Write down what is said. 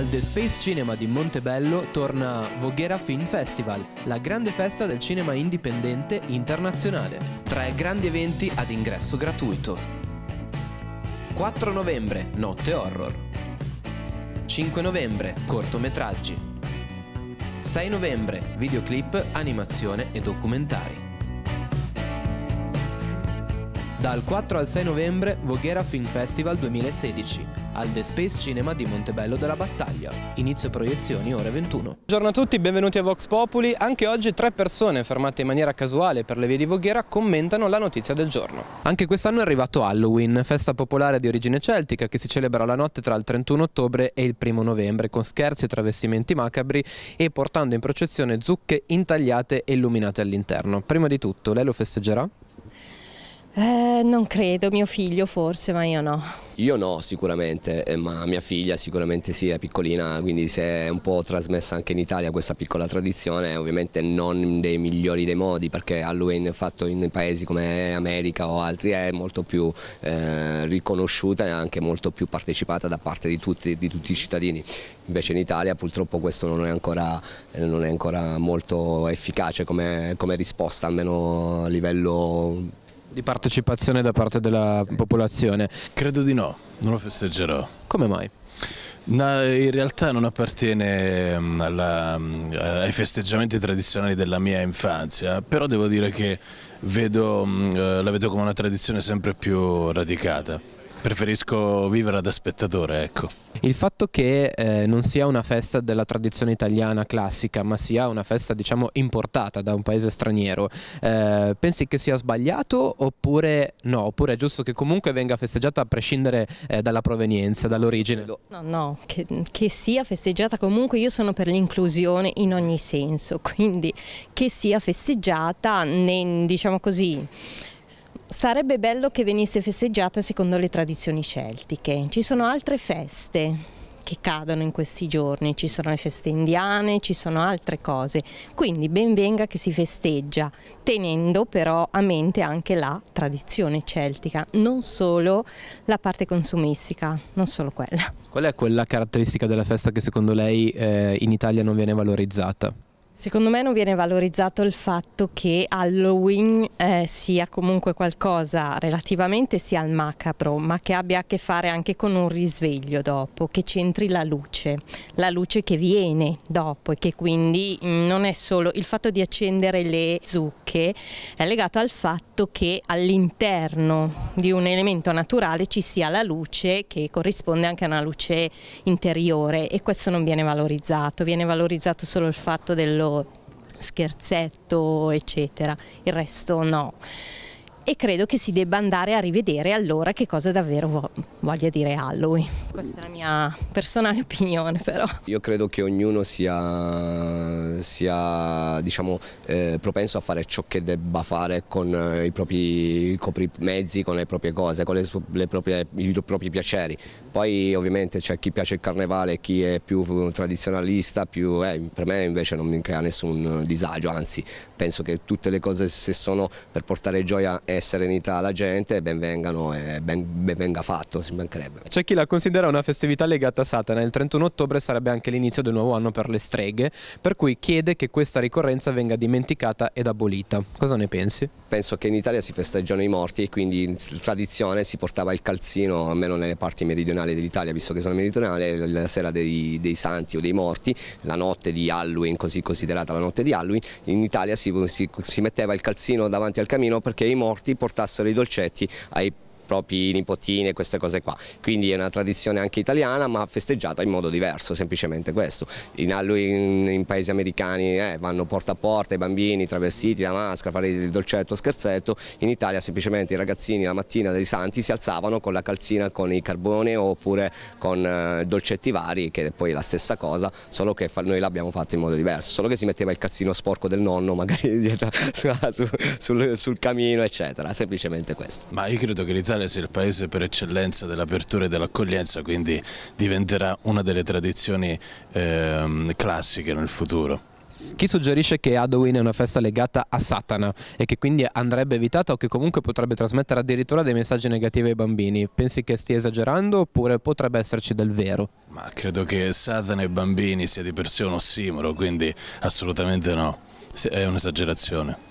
Al The Space Cinema di Montebello torna Voghera Film Festival, la grande festa del cinema indipendente internazionale. Tre grandi eventi ad ingresso gratuito. 4 novembre, notte horror. 5 novembre, cortometraggi. 6 novembre, videoclip, animazione e documentari. Dal 4 al 6 novembre Voghera Film Festival 2016 al The Space Cinema di Montebello della Battaglia. Inizio proiezioni ore 21. Buongiorno a tutti, benvenuti a Vox Populi. Anche oggi tre persone fermate in maniera casuale per le vie di Voghera commentano la notizia del giorno. Anche quest'anno è arrivato Halloween, festa popolare di origine celtica che si celebra la notte tra il 31 ottobre e il 1 novembre con scherzi e travestimenti macabri e portando in processione zucche intagliate e illuminate all'interno. Prima di tutto, lei lo festeggerà? Eh, non credo, mio figlio forse, ma io no. Io no, sicuramente, eh, ma mia figlia sicuramente sì, è piccolina, quindi si è un po' trasmessa anche in Italia questa piccola tradizione, ovviamente non dei migliori dei modi, perché Halloween fatto in paesi come America o altri è molto più eh, riconosciuta e anche molto più partecipata da parte di tutti, di tutti, i cittadini. Invece in Italia purtroppo questo non è ancora, non è ancora molto efficace come, come risposta, almeno a livello di partecipazione da parte della popolazione? Credo di no, non lo festeggerò. Come mai? No, in realtà non appartiene mm, alla, mm, ai festeggiamenti tradizionali della mia infanzia, però devo dire che vedo, mm, eh, la vedo come una tradizione sempre più radicata preferisco vivere da spettatore, ecco. Il fatto che eh, non sia una festa della tradizione italiana classica, ma sia una festa, diciamo, importata da un paese straniero, eh, pensi che sia sbagliato oppure no? Oppure è giusto che comunque venga festeggiata a prescindere eh, dalla provenienza, dall'origine? No, no, che, che sia festeggiata comunque, io sono per l'inclusione in ogni senso, quindi che sia festeggiata, ne, diciamo così Sarebbe bello che venisse festeggiata secondo le tradizioni celtiche. Ci sono altre feste che cadono in questi giorni, ci sono le feste indiane, ci sono altre cose, quindi ben venga che si festeggia, tenendo però a mente anche la tradizione celtica, non solo la parte consumistica, non solo quella. Qual è quella caratteristica della festa che secondo lei eh, in Italia non viene valorizzata? Secondo me non viene valorizzato il fatto che Halloween eh, sia comunque qualcosa relativamente sia al macabro, ma che abbia a che fare anche con un risveglio dopo, che c'entri la luce, la luce che viene dopo e che quindi mm, non è solo il fatto di accendere le zucche, è legato al fatto che all'interno di un elemento naturale ci sia la luce che corrisponde anche a una luce interiore e questo non viene valorizzato, viene valorizzato solo il fatto dello scherzetto eccetera, il resto no e credo che si debba andare a rivedere allora che cosa davvero voglia dire Halloween. Questa è la mia personale opinione però. Io credo che ognuno sia, sia diciamo, eh, propenso a fare ciò che debba fare con eh, i propri mezzi, con le proprie cose, con le, le proprie, i propri piaceri. Poi ovviamente c'è chi piace il carnevale, chi è più tradizionalista, più, eh, per me invece non mi crea nessun disagio, anzi penso che tutte le cose se sono per portare gioia e essere in Italia la gente, benvengano e ben, ben venga fatto, si mancherebbe. C'è chi la considera una festività legata a Satana, il 31 ottobre sarebbe anche l'inizio del nuovo anno per le streghe, per cui chiede che questa ricorrenza venga dimenticata ed abolita. Cosa ne pensi? Penso che in Italia si festeggiano i morti e quindi in tradizione si portava il calzino, almeno nelle parti meridionali dell'Italia, visto che sono meridionale, la sera dei, dei, santi o dei morti, la notte di Halloween, così considerata la notte di Halloween, in Italia si, si, si metteva il calzino davanti al camino perché i morti portassero i dolcetti ai propri nipotini e queste cose qua. Quindi è una tradizione anche italiana ma festeggiata in modo diverso, semplicemente questo. In, in, in paesi americani eh, vanno porta a porta i bambini travestiti da maschera, fare il dolcetto, scherzetto, in Italia semplicemente i ragazzini la mattina dei santi si alzavano con la calzina con i carbone oppure con eh, dolcetti vari che è poi la stessa cosa, solo che noi l'abbiamo fatta in modo diverso, solo che si metteva il calzino sporco del nonno magari dietro, su, sul, sul camino eccetera, semplicemente questo. Ma io credo che l'Italia nazionale sia il paese per eccellenza dell'apertura e dell'accoglienza, quindi diventerà una delle tradizioni eh, classiche nel futuro. Chi suggerisce che Halloween è una festa legata a Satana e che quindi andrebbe evitata o che comunque potrebbe trasmettere addirittura dei messaggi negativi ai bambini? Pensi che stia esagerando oppure potrebbe esserci del vero? Ma credo che Satana e bambini sia di per sé un ossimoro, quindi assolutamente no, è un'esagerazione.